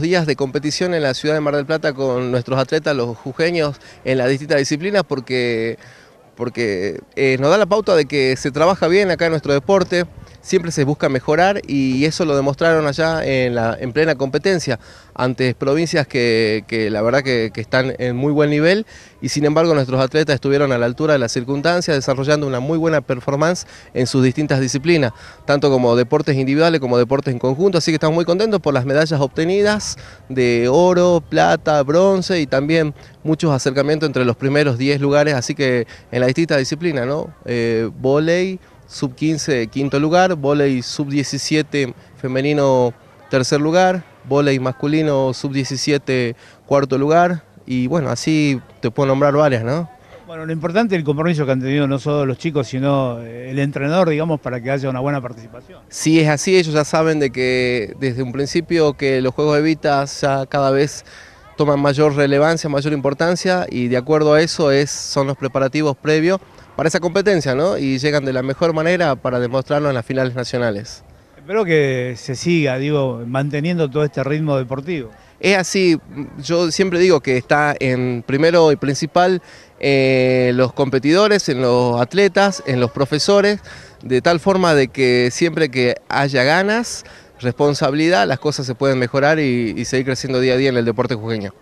días de competición en la ciudad de Mar del Plata con nuestros atletas, los jujeños, en las distintas disciplinas, porque, porque eh, nos da la pauta de que se trabaja bien acá en nuestro deporte, siempre se busca mejorar y eso lo demostraron allá en, plena competencia ante provincias que, la verdad que, están en muy buen nivel y sin embargo nuestros atletas estuvieron a la altura de la circunstancia desarrollando una muy buena performance en sus distintas disciplinas, tanto como deportes individuales como deportes en conjunto, así que estamos muy contentos por las medallas obtenidas de oro, plata, bronce y también muchos acercamientos entre los primeros 10 lugares, así que en la distinta disciplina, ¿no? Eh, volei, sub 15 quinto lugar, volei sub 17 femenino tercer lugar, volei masculino sub 17 cuarto lugar y bueno, así te puedo nombrar varias, ¿no? Bueno, lo importante es el compromiso que han tenido no solo los chicos, sino el entrenador, digamos, para que haya una buena participación. Sí, es así, ellos ya saben de que desde un principio que los Juegos de ya cada vez toman mayor relevancia, mayor importancia y de acuerdo a eso es, son los preparativos previos para esa competencia, ¿no? Y llegan de la mejor manera para demostrarlo en las finales nacionales. Espero que se siga, digo, manteniendo todo este ritmo deportivo. Es así, yo siempre digo que está en primero y principal en eh, los competidores, en los atletas, en los profesores, de tal forma de que siempre que haya ganas, responsabilidad, las cosas se pueden mejorar y, y seguir creciendo día a día en el deporte jujeño.